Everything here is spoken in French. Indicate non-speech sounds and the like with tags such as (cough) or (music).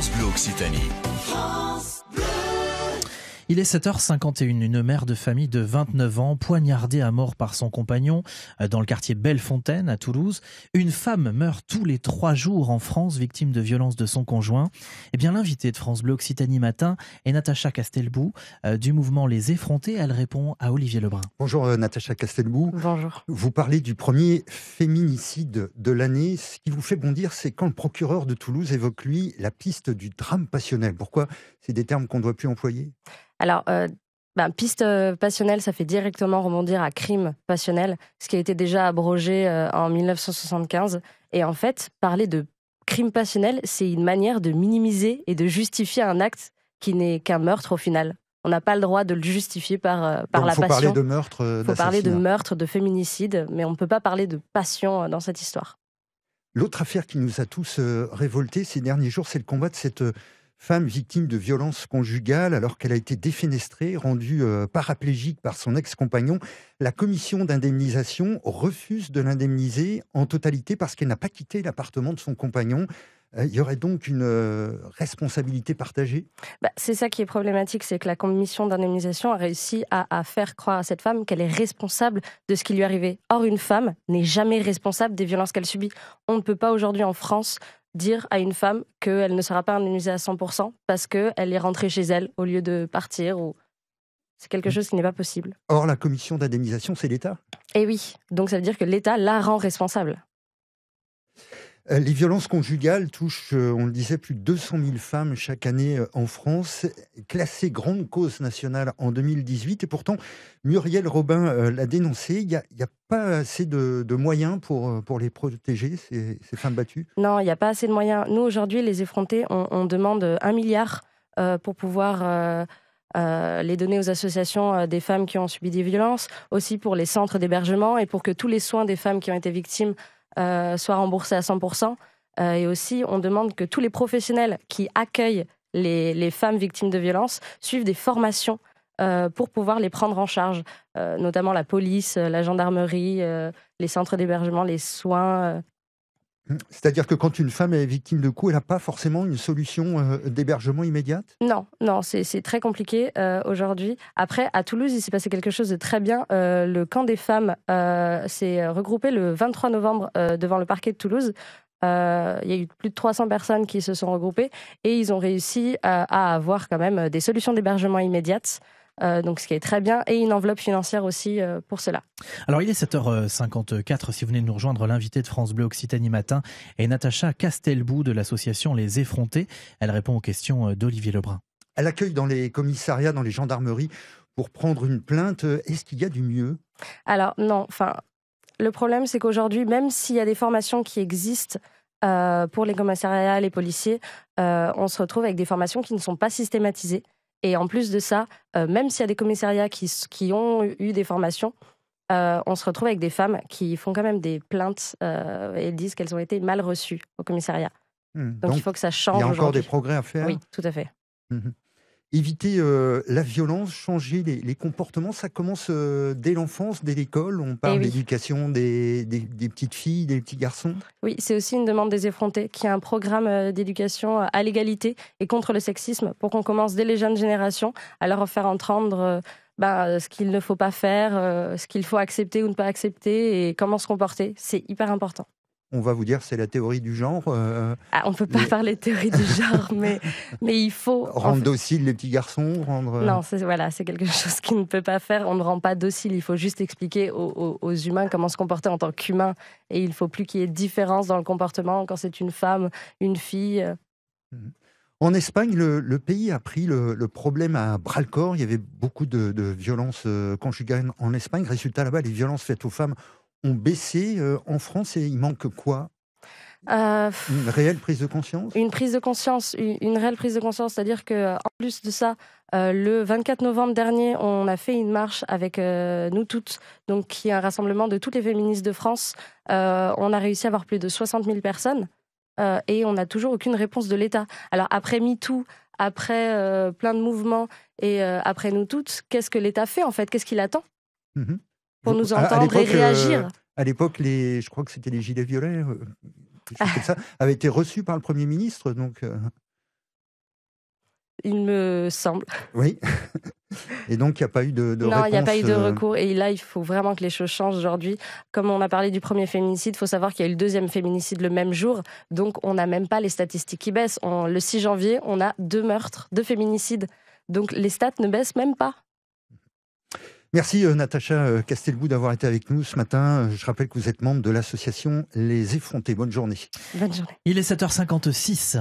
France Bleu Occitanie. France. Il est 7h51, une mère de famille de 29 ans, poignardée à mort par son compagnon euh, dans le quartier Bellefontaine à Toulouse. Une femme meurt tous les trois jours en France, victime de violences de son conjoint. Eh bien, l'invitée de France Bleu Occitanie Matin est Natacha Castelbou euh, du mouvement Les Effrontés. Elle répond à Olivier Lebrun. Bonjour euh, Natacha Castelbou. Bonjour. Vous parlez du premier féminicide de l'année. Ce qui vous fait bondir, c'est quand le procureur de Toulouse évoque, lui, la piste du drame passionnel. Pourquoi C'est des termes qu'on ne doit plus employer alors, euh, bah, piste euh, passionnelle, ça fait directement rebondir à crime passionnel, ce qui a été déjà abrogé euh, en 1975. Et en fait, parler de crime passionnel, c'est une manière de minimiser et de justifier un acte qui n'est qu'un meurtre au final. On n'a pas le droit de le justifier par, par la passion. Parler de meurtre, faut parler de meurtre, de féminicide, mais on ne peut pas parler de passion dans cette histoire. L'autre affaire qui nous a tous révoltés ces derniers jours, c'est le combat de cette femme victime de violences conjugales alors qu'elle a été défenestrée, rendue euh, paraplégique par son ex-compagnon. La commission d'indemnisation refuse de l'indemniser en totalité parce qu'elle n'a pas quitté l'appartement de son compagnon. Euh, il y aurait donc une euh, responsabilité partagée bah, C'est ça qui est problématique, c'est que la commission d'indemnisation a réussi à, à, faire croire à cette femme qu'elle est responsable de ce qui lui est arrivé. Or, une femme n'est jamais responsable des violences qu'elle subit. On ne peut pas aujourd'hui en France dire à une femme qu'elle ne sera pas indemnisée à 100% parce qu'elle est rentrée chez elle au lieu de partir ou... C'est quelque mm. chose qui n'est pas possible. Or, la commission d'indemnisation, c'est l'État. Eh oui, donc ça veut dire que l'État la rend responsable. Euh, les violences conjugales touchent, euh, on le disait, plus de 200 000 femmes chaque année euh, en France, classées grande cause nationale en 2018. Et pourtant, Muriel Robin l'a dénoncé, il n'y a, pas assez de, moyens pour, pour les protéger, ces, femmes battues Non, il n'y a pas assez de moyens. Nous, aujourd'hui, les effrontés, on, demande un milliard pour pouvoir... les donner aux associations des femmes qui ont subi des violences, aussi pour les centres d'hébergement et pour que tous les soins des femmes qui ont été victimes euh, soit remboursés à 100%. Euh, et aussi, on demande que tous les professionnels qui accueillent les, les femmes victimes de violences suivent des formations euh, pour pouvoir les prendre en charge, notamment la police, la gendarmerie, les centres d'hébergement, les soins, c'est-à-dire que quand une femme est victime de coups, elle n'a pas forcément une solution euh, d'hébergement immédiate Non, non, c'est très compliqué euh, aujourd'hui. Après, à Toulouse, il s'est passé quelque chose de très bien. Euh, le camp des femmes s'est regroupé le 23 novembre devant le parquet de Toulouse. Il y a eu plus de 300 personnes qui se sont regroupées et ils ont réussi à avoir quand même des solutions d'hébergement immédiates. Euh, donc ce qui est très bien, et une enveloppe financière aussi euh, pour cela. Alors il est 7h54, si vous venez de nous rejoindre, l'invité de France Bleu Occitanie Matin est Natacha Castelbou de l'association Les Effrontés. Elle répond aux questions euh, d'Olivier Lebrun. Elle accueille dans les commissariats, dans les gendarmeries, pour prendre une plainte, est-ce qu'il y a du mieux Alors non, enfin, le problème c'est qu'aujourd'hui, même s'il y a des formations qui existent, pour les commissariats, les policiers, on se retrouve avec des formations qui ne sont pas systématisées. Et en plus de ça, euh, même s'il y a des commissariats qui, qui ont eu des formations, euh, on se retrouve avec des femmes qui font quand même des plaintes euh, et disent qu'elles ont été mal reçues au commissariat. Mmh. donc, il faut que ça change. Il y a encore des progrès à faire. Oui, tout à fait. Mmh éviter euh, la violence, changer les, comportements, ça commence euh, dès l'enfance, dès l'école. On parle eh d'éducation des, petites filles, des petits garçons. Oui, c'est aussi une demande des effrontés, qui a un programme euh, d'éducation à l'égalité et contre le sexisme, pour qu'on commence dès les jeunes générations à leur faire entendre ben, ce qu'il ne faut pas faire, ce qu'il faut accepter ou ne pas accepter et comment se comporter. C'est hyper important on va vous dire c'est la théorie du genre. Euh, ah, on ne peut pas (laughs) parler de théorie du genre, (laughs) mais, il faut... Rendre docile les petits garçons rendre... Euh, non, c'est voilà, quelque chose qui ne peut pas faire. On ne rend pas docile, il faut juste expliquer aux, humains comment se comporter en tant qu'humain. Et il ne faut plus qu'il y ait différence dans le comportement quand c'est une femme, une fille. Mhm. En Espagne, le, pays a pris le, problème à bras le corps. Il y avait beaucoup de, de violences euh, conjugales en Espagne. Résultat, là-bas, les violences faites aux femmes ont baissé euh, en France et il manque quoi euh, une réelle prise de conscience Une prise de conscience, une, réelle prise de conscience, c'est-à-dire que euh, en plus de ça, le 24 novembre dernier, on a fait une marche avec nous toutes, donc qui est un rassemblement de toutes les féministes de France. on a réussi à avoir plus de 60 000 personnes et on n'a toujours aucune réponse de l'État. Alors après MeToo, après plein de mouvements et après nous toutes, qu'est-ce que l'État fait en fait Qu'est-ce qu'il attend mmh pour nous entendre et euh, réagir. à l'époque, les, je crois que c'était les Gilets violets, euh, ça, avaient été reçus par le Premier ministre. Donc, euh. Il me semble. Oui. Et donc, il n'y a pas eu de, de Non, il n'y a pas eu de euh. recours. Et là, il faut vraiment que les choses changent aujourd'hui. Comme on a parlé du premier féminicide, il faut savoir qu'il y a eu le deuxième féminicide le même jour. Donc, on n'a même pas les statistiques qui baissent. le 6 janvier, on a deux meurtres, deux féminicides. Donc, les stats ne baissent même pas. Merci euh, Natacha euh, Castelbou d'avoir été avec nous ce matin. Euh, je rappelle que vous êtes membre de l'association Les Effrontés. Bonne journée. Bonne journée. Il est 7h56.